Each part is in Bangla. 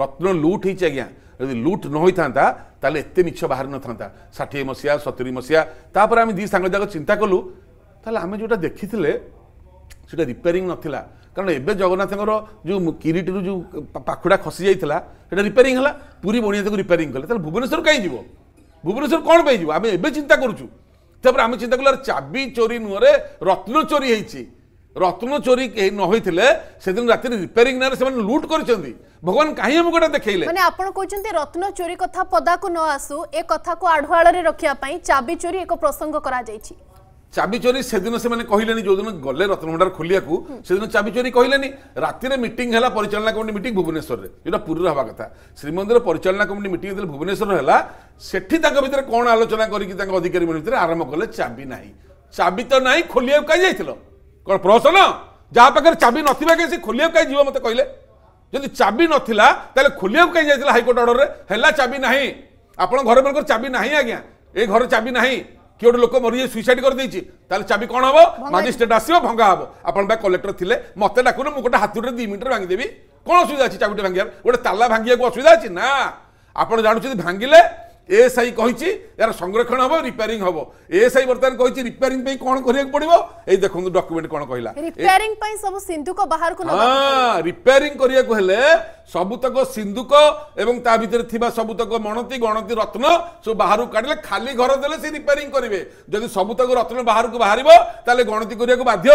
রত্ন লুট হয়েছে আজ্ঞা যদি লুট ন হয়ে তাহলে এত মিছ বাহারি নথা ষাঠিয়ে মশিয়া সতুরি মশিয়া তাপরে আমি দুই সাঙ্গ যাক চিন্তা কলু তাহলে আমি যেটা দেখিলে সেটা রিপেয়ারিং নথিলা কারণ এবে জগন্নাথঙ্কর যে কিরিটির যে পাখুড়া খসি যাই সেটা রিপেয়ারিং হল পুরী বণিয়া তাকে রিপেয়ারিং কলে তাহলে ভুবনেশ্বর কাই যাব ভুবনেশ্বর কোণ পাই যাব আমি এবে চিন্তা করছু তারপরে আমি চিন্তা কলে চাবি চোরি নুহরে রত্ন চোরি হয়েছে রত্ন চোরি নহইলে সেদিন রাতে রিপেয়ারিং নাঁরে সে লুট করছেন ভগবান কাহি আমি গোটা দেখাইলে মানে আপনার কোচেন রত্ন চোরি কথা পদাকু ন আসু এ কথা কো আড়ুয়াড়ে রখিয়া পাই চাবি চোরি এক প্রসঙ্গ করা যাইছি চাবি চোরি সেদিন সে কহিলেনি যেদিন গলে রত্নভণ্ডার খোলিয়াকু সেদিন চাবি চোরি কহিলেনি রাতে মিটিং হল পরিচালনা কমিটি মিটিং ভুবনেশ্বরের যেটা পুরীর হওয়া কথা শ্রীমন্দির পরিচালনা কমিটি মিটিং যেতে ভুবনেশ্বর হল সেটি তাঁর ভিতরে কোণ আলোচনা করি তাঁর অধিকারী ভিতরে আরম্ভ কলে চাবি নাই চাবি তো নাই খোলিয়া কাই যাইছিল କ'ଣ ପ୍ରହସନ ଯାହା ପାଖରେ ଚାବି ନଥିବା କାହିଁ ସେ ଖୋଲିବାକୁ କାହିଁ ଯିବ ମୋତେ କହିଲେ ଯଦି ଚାବି ନଥିଲା ତାହେଲେ ଖୋଲିବାକୁ କାହିଁ ଯାଇଥିଲା ହାଇକୋର୍ଟ ଅର୍ଡ଼ରରେ ହେଲା ଚାବି ନାହିଁ ଆପଣ ଘରମାନଙ୍କର ଚାବି ନାହିଁ ଆଜ୍ଞା ଏ ଘର ଚାବି ନାହିଁ କିଏ ଗୋଟେ ଲୋକ ମରିଯାଇ ସୁଇସାଇଡ୍ କରିଦେଇଛି ତାହେଲେ ଚାବି କ'ଣ ହେବ ମାଜିଷ୍ଟ୍ରେଟ୍ ଆସିବ ଭଙ୍ଗା ହେବ ଆପଣ ବା କଲେକ୍ଟର ଥିଲେ ମୋତେ ଡାକୁନ ମୁଁ ଗୋଟେ ହାତୁଟିରେ ଦୁଇ ମିନିଟ୍ରେ ଭାଙ୍ଗିଦେବି କ'ଣ ଅସୁବିଧା ଅଛି ଚାବିଟେ ଭାଙ୍ଗିବାର ଗୋଟେ ତାଲା ଭାଙ୍ଗିବାକୁ ଅସୁବିଧା ଅଛି ନା ଆପଣ ଜାଣୁଛନ୍ତି ଭାଙ୍ଗିଲେ ଏସ୍ ଆଇ କହିଛି ଏହାର ସଂରକ୍ଷଣ ହେବ ରିପେୟାରିଂ ହେବ ଏସ୍ ଆଇ ବର୍ତ୍ତମାନ କହିଛି ରିପେୟାରିଂ ପାଇଁ କ'ଣ କରିବାକୁ ପଡିବ ଏଇ ଦେଖନ୍ତୁ ଡକ୍ୟୁମେଣ୍ଟ କ'ଣ କହିଲା ରିପେୟାରିଂ କରିବାକୁ ହେଲେ ସବୁତକ ସିନ୍ଧୁକ ଏବଂ ତା ଭିତରେ ଥିବା ସବୁତକ ମଣତି ଗଣତି ରତ୍ନ ସବୁ ବାହାରକୁ କାଢ଼ିଲେ ଖାଲି ଘର ଦେଲେ ସେ ରିପେୟାରିଂ କରିବେ ଯଦି ସବୁତକ ରତ୍ନ ବାହାରକୁ ବାହାରିବ ତାହେଲେ ଗଣତି କରିବାକୁ ବାଧ୍ୟ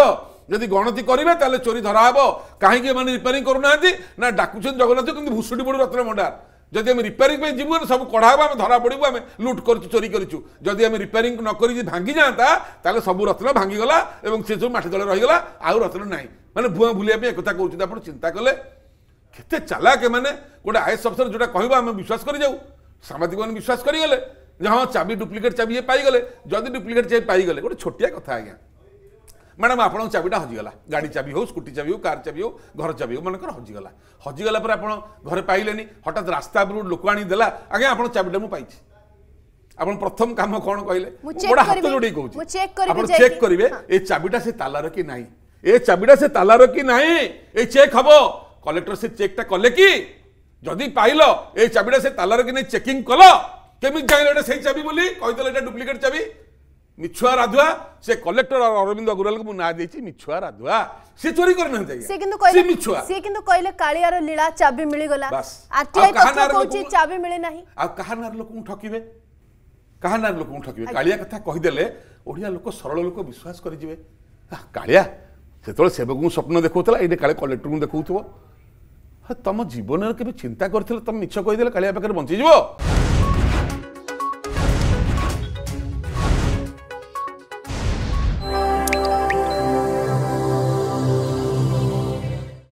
ଯଦି ଗଣତି କରିବେ ତାହେଲେ ଚୋରି ଧରା ହେବ କାହିଁକି ଏମାନେ ରିପେୟାରିଂ କରୁନାହାନ୍ତି ନା ଡାକୁଛନ୍ତି ଜଗନ୍ନାଥ କିନ୍ତୁ ଭୁଷୁଡ଼ି ପଡ଼ୁ ରତ୍ନ যদি আমি রিপেয়ারিং যাবু সব কড়া হব আমি ধরা পড়বু আমি লুট করছু চোরি করছু যদি আমি রিপেয়ারিং ন নকরি ভাঙ্গি যাতা তাহলে সব রত্ন গলা এবং সে সব মাটি তলে গলা আউ রত্ন নাই মানে ভুয়া ভুলিয়া একথা কৌছেন আপনার চিন্তা কলে কেতে চালাক মানে গোটে আইএস অফিসর যেটা কহব আমি বিশ্বাস করে যাও সাংবাদিক মানে বিশ্বাস করিগলে যে হ্যাঁ চাবি ডুপ্লিকেট চাবি ইয়ে পাইগলে যদি ডুপ্লিকেট চাবি পাইগলে গোটে ছোটিয়া কথা আজ্ঞা ମ୍ୟାଡ଼ାମ୍ ଆପଣଙ୍କ ଚାବିଟା ହଜିଗଲା ଗାଡ଼ି ଚାବି ହେଉ ସ୍କୁଟି ଚାବି ହେଉ କାର୍ ଚାବି ହେଉ ଘର ଚାବି ହେଉ ମନେକର ହଜିଗଲା ହଜିଗଲା ପରେ ଆପଣ ଘରେ ପାଇଲେନି ହଠାତ୍ ରାସ୍ତା ଉପରୁ ଲୋକ ଆଣି ଦେଲା ଆଜ୍ଞା ଆପଣଙ୍କ ଚାବିଟା ମୁଁ ପାଇଛି ଆପଣ ପ୍ରଥମ କାମ କ'ଣ କହିଲେ ଗୋଟେ ହାତ ଯୋଡ଼େଇ କହୁଛି ଆପଣ ଚେକ୍ କରିବେ ଏ ଚାବିଟା ସେ ତାଲାର କି ନାହିଁ ଏ ଚାବିଟା ସେ ତାଲାର କି ନାହିଁ ଏ ଚେକ୍ ହବ କଲେକ୍ଟର ସେ ଚେକ୍ଟା କଲେ କି ଯଦି ପାଇଲ ଏ ଚାବିଟା ସେ ତାଲାର କି ନାହିଁ ଚେକିଂ କଲ କେମିତି ଜାଣିଲ ଏଇଟା ସେଇ ଚାବି ବୋଲି କହିଦେଲ ଏଇଟା ଡୁପ୍ଲିକେଟ୍ ଚାବି ମିଛୁଆ ରାଧୁଆ ସେ କଲେକ୍ଟର ଅରବିନ୍ଦ ଅଗ୍ରୱାଲଙ୍କୁ ମୁଁ ନାଁ ଦେଇଛି ମିଛୁଆ ରାଧୁଆ ସେ ଚୋରି କରିନାହାନ୍ତି ସେ କିନ୍ତୁ କହିଲେ ମିଛୁଆ ସେ କିନ୍ତୁ କହିଲେ କାଳିଆର ଲୀଳା ଚାବି ମିଳିଗଲା ଆରଟିଆଇ କଥା କହୁଛି ଚାବି ମିଳି ନାହିଁ ଆଉ କାହା ନାଁରେ ଲୋକଙ୍କୁ ଠକିବେ କାହା ନାଁରେ ଲୋକଙ୍କୁ ଠକିବେ କାଳିଆ କଥା କହିଦେଲେ ଓଡ଼ିଆ ଲୋକ ସରଳ ଲୋକ ବିଶ୍ୱାସ କରିଯିବେ କାଳିଆ ସେତେବେଳେ ସେବକଙ୍କୁ ସ୍ୱପ୍ନ ଦେଖାଉଥିଲା ଏଇଠି କାଳେ କଲେକ୍ଟରଙ୍କୁ ଦେଖାଉଥିବ ତମ ଜୀବନରେ କେବେ ଚିନ୍ତା କରିଥିଲେ ତମେ ମିଛ କହିଦେଲେ କାଳିଆ ପାଖରେ ବଞ୍ଚିଯିବ